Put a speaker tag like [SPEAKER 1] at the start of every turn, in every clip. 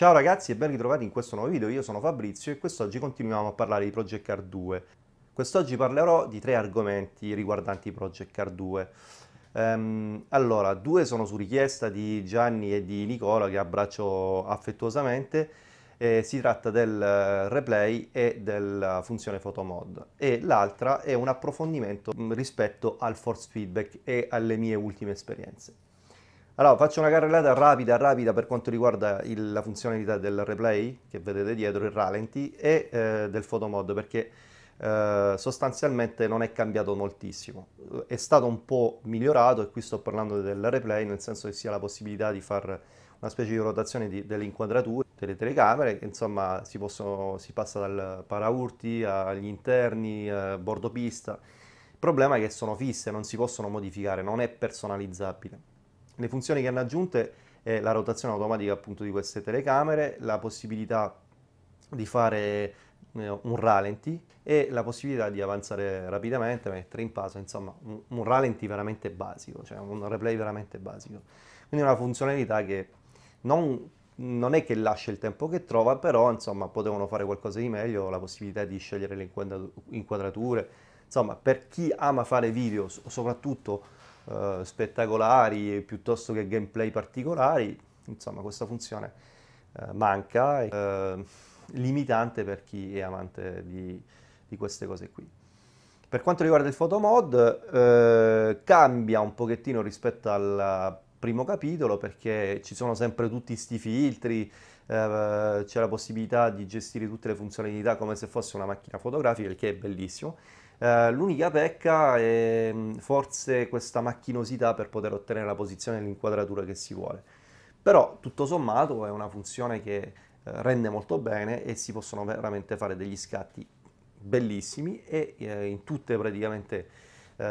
[SPEAKER 1] Ciao ragazzi e ben ritrovati in questo nuovo video, io sono Fabrizio e quest'oggi continuiamo a parlare di Project Car 2. Quest'oggi parlerò di tre argomenti riguardanti Project Car 2. Um, ehm, allora, due sono su richiesta di Gianni e di Nicola che abbraccio affettuosamente. Eh, si tratta del eh, replay e della funzione photo mod e l'altra è un approfondimento mm, rispetto al force feedback e alle mie ultime esperienze. Allora, faccio una carrellata rapida, rapida per quanto riguarda il, la funzionalità del replay, che vedete dietro, il ralenti, e eh, del photomod, perché eh, sostanzialmente non è cambiato moltissimo. È stato un po' migliorato, e qui sto parlando del replay, nel senso che si ha la possibilità di fare una specie di rotazione di, delle inquadrature delle telecamere, insomma si, possono, si passa dal paraurti agli interni, eh, bordo pista. Il problema è che sono fisse, non si possono modificare, non è personalizzabile. Le funzioni che hanno aggiunte è la rotazione automatica appunto di queste telecamere, la possibilità di fare eh, un ralenti e la possibilità di avanzare rapidamente, mettere in pausa, insomma un, un ralenti veramente basico, cioè un replay veramente basico. Quindi una funzionalità che non, non è che lascia il tempo che trova, però insomma potevano fare qualcosa di meglio, la possibilità di scegliere le inquadrature, insomma per chi ama fare video soprattutto eh, spettacolari piuttosto che gameplay particolari, insomma questa funzione eh, manca, eh, limitante per chi è amante di, di, queste cose qui. Per quanto riguarda il photomod, eh, cambia un pochettino rispetto al primo capitolo perché ci sono sempre tutti questi filtri, eh, c'è la possibilità di gestire tutte le funzionalità come se fosse una macchina fotografica, il che è bellissimo. Eh, l'unica pecca è mm, forse questa macchinosità per poter ottenere la posizione e l'inquadratura che si vuole. Però tutto sommato è una funzione che eh, rende molto bene e si possono veramente fare degli scatti bellissimi e eh, in tutte praticamente eh,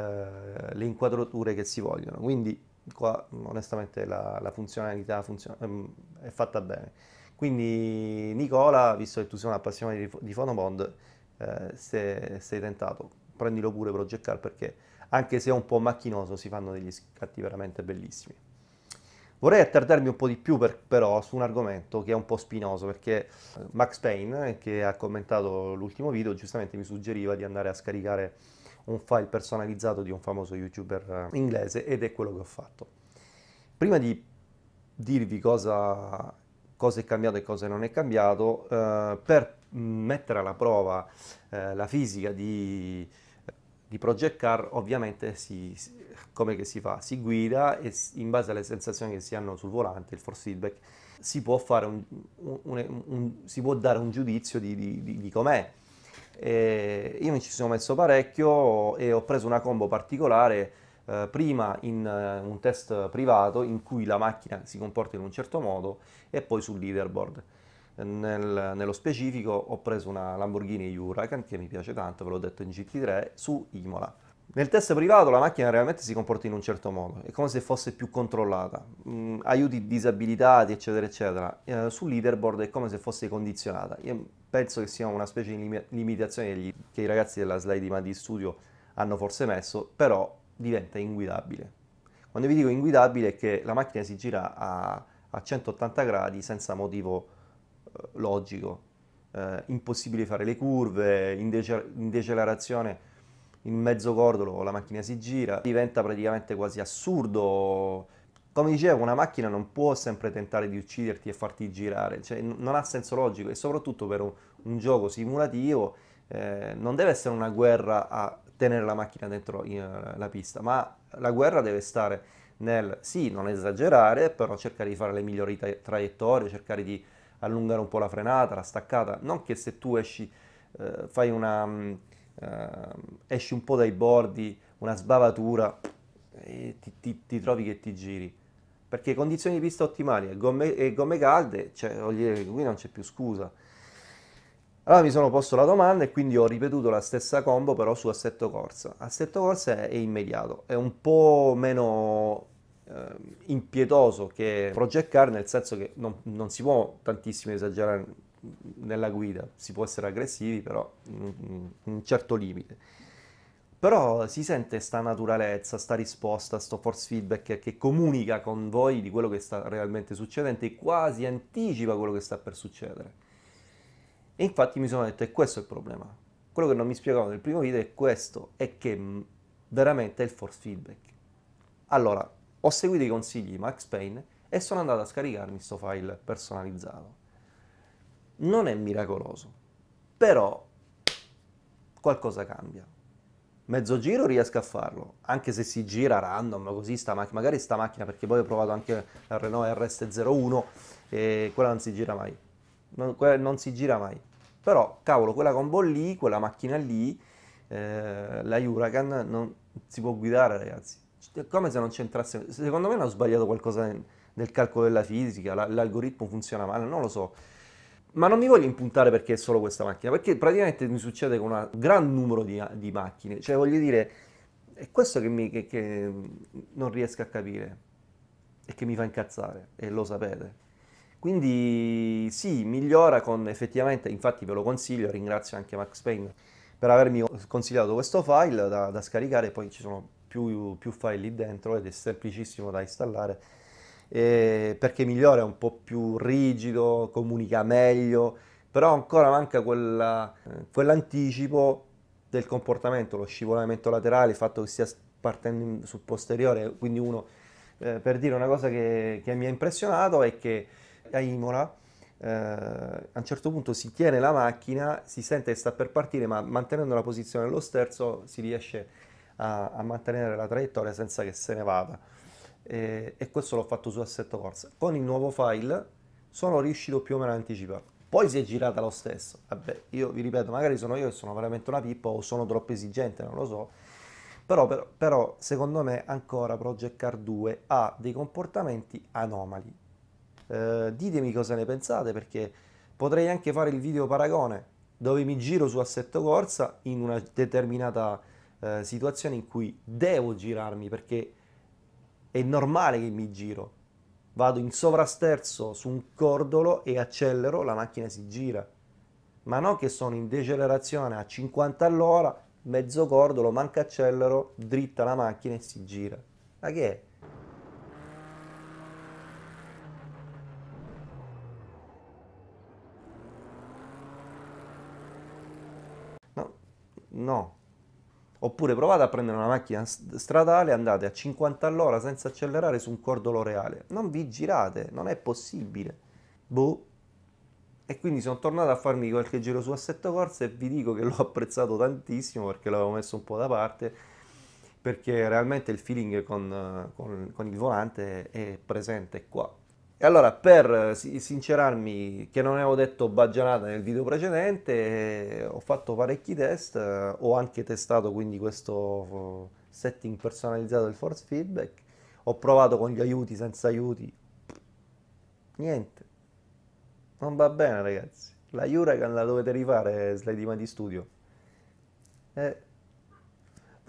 [SPEAKER 1] le inquadrature che si vogliono. Quindi qua onestamente la, la funzionalità funziona, ehm, è fatta bene. Quindi Nicola, visto che tu sei un appassionato di, di Phonobond, eh, se sei tentato, prendilo pure Project Car perché anche se è un po' macchinoso si fanno degli scatti veramente bellissimi. Vorrei attardarmi un po' di più per, però su un argomento che è un po' spinoso perché eh, Max Payne eh, che ha commentato l'ultimo video giustamente mi suggeriva di andare a scaricare un file personalizzato di un famoso youtuber eh, inglese ed è quello che ho fatto. Prima di dirvi cosa, cosa è cambiato e cosa non è cambiato, eh, per mettere alla prova eh, la fisica di, di Project Car ovviamente si, come si fa? Si guida e in base alle sensazioni che si hanno sul volante, il force feedback, si può, un, un, un, si può dare un giudizio di, di, di, di com'è. io mi ci sono messo parecchio e ho preso una combo particolare eh, prima in eh, un test privato in cui la macchina si comporta in un certo modo e poi sul leaderboard. Nel, nello specifico ho preso una Lamborghini Huracan che mi piace tanto, ve l'ho detto in GT3, su Imola. Nel test privato la macchina realmente si comporta in un certo modo, è come se fosse più controllata, mm, aiuti disabilitati eccetera eccetera, eh, sul leaderboard è come se fosse condizionata, io penso che sia una specie di limitazione che, che, i ragazzi della slide di Mandi Studio hanno forse messo, però diventa inguidabile. Quando vi dico inguidabile è che la macchina si gira a, a 180 gradi senza motivo eh, logico. Eh, impossibile fare le curve, in, dece- in decelerazione in mezzo cordolo la macchina si gira, diventa praticamente quasi assurdo. Come dicevo, una macchina non può sempre tentare di ucciderti e farti girare, cioè, n- non ha senso logico e soprattutto per un, un gioco simulativo eh, non deve essere una guerra a tenere la macchina dentro in, eh, la pista, ma la guerra deve stare nel sì, non esagerare, però cercare di fare le migliori tra- traiettorie, cercare di allungare un po' la frenata, la staccata, non che se tu esci, eh, fai una, mm, eh, esci un po' dai bordi, una sbavatura, eh, e ti, ti, ti, trovi che ti giri. Perché condizioni di pista ottimali e gomme, gomme calde, cioè, dire, qui non c'è più scusa. Allora mi sono posto la domanda e quindi ho ripetuto la stessa combo però su assetto corsa. Assetto corsa è, è immediato, è un po' meno eh, impietoso che Project Car, nel senso che non, non, si può tantissimo esagerare nella guida, si può essere aggressivi, però in un certo limite. Però si sente sta naturalezza, sta risposta, sto force feedback che, che comunica con voi di quello che sta realmente succedendo e quasi anticipa quello che sta per succedere. E infatti mi sono detto, e questo è il problema. Quello che non mi spiegavo nel primo video è questo, è che veramente è il force feedback. Allora, ho seguito i consigli di Max Payne e sono andato a scaricarmi questo file personalizzato. Non è miracoloso, però qualcosa cambia. Mezzo giro riesco a farlo, anche se si gira random, così sta macchina, magari sta macchina, perché poi ho provato anche la Renault RS01 e quella non si gira mai. Non, non si gira mai. Però, cavolo, quella combo lì, quella macchina lì, eh, la Huracan non si può guidare, ragazzi come se non c'entrasse. Secondo me hanno sbagliato qualcosa nel calcolo della fisica, l'algoritmo funziona male, non lo so. Ma non mi voglio impuntare perché è solo questa macchina, perché praticamente mi succede con un gran numero di, di, macchine. Cioè, voglio dire, è questo che, mi, che, che non riesco a capire e che mi fa incazzare, e lo sapete. Quindi sì, migliora con effettivamente, infatti ve lo consiglio, ringrazio anche Max Payne per avermi consigliato questo file da, da scaricare, poi ci sono più, più file lì dentro ed è semplicissimo da installare eh, perché migliora, è un po' più rigido, comunica meglio, però ancora manca quella, eh, quell'anticipo del comportamento, lo scivolamento laterale, il fatto che stia partendo sul posteriore, quindi uno, eh, per dire una cosa che, che, mi ha impressionato è che a Imola eh, a un certo punto si tiene la macchina, si sente che sta per partire, ma mantenendo la posizione dello sterzo si riesce a, a mantenere la traiettoria senza che se ne vada. E, e questo l'ho fatto su Assetto Corsa. Con il nuovo file sono riuscito più o meno a anticiparlo. Poi si è girata lo stesso. Vabbè, io vi ripeto, magari sono io che sono veramente una pippa o sono troppo esigente, non lo so. Però, però, però, secondo me ancora Project Car 2 ha dei comportamenti anomali. Eh, ditemi cosa ne pensate perché potrei anche fare il video paragone dove mi giro su assetto corsa in una determinata eh, situazione in cui devo girarmi perché è normale che mi giro. Vado in sovrasterzo su un cordolo e accelero, la macchina si gira. Ma non che sono in decelerazione a 50 all'ora, mezzo cordolo, manca accelero, dritta la macchina e si gira. Ma che è? No, no, Oppure provate a prendere una macchina stradale, e andate a 50 all'ora senza accelerare su un cordolo reale. Non vi girate, non è possibile. Boh. E quindi sono tornato a farmi qualche giro su assetto corsa e vi dico che l'ho apprezzato tantissimo perché l'avevo messo un po' da parte. Perché realmente il feeling con, con, con il volante è presente qua. E allora, per eh, sincerarmi che non avevo detto baggianata nel video precedente, eh, ho fatto parecchi test, eh, ho anche testato quindi questo setting personalizzato del force feedback, ho provato con gli aiuti, senza aiuti, niente, non va bene ragazzi, la Huracan la dovete rifare slide di studio. Eh.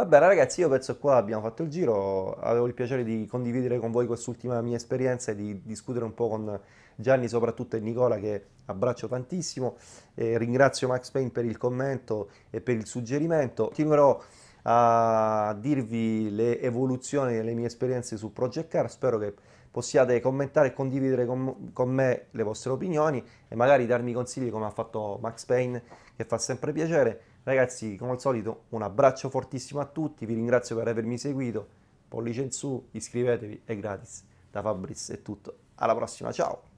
[SPEAKER 1] Va bene ragazzi, io penso qua abbiamo fatto il giro, avevo il piacere di condividere con voi quest'ultima mia esperienza e di discutere un po' con Gianni soprattutto e Nicola che abbraccio tantissimo, eh, ringrazio Max Payne per il commento e per il suggerimento, continuerò a dirvi le evoluzioni delle mie esperienze su Project Car, spero che possiate commentare e condividere con, con, me le vostre opinioni e magari darmi consigli come ha fatto Max Payne che fa sempre piacere. Ragazzi, come al solito, un abbraccio fortissimo a tutti, vi ringrazio per avermi seguito, pollice in su, iscrivetevi, è gratis. Da Fabriz è tutto, alla prossima, ciao!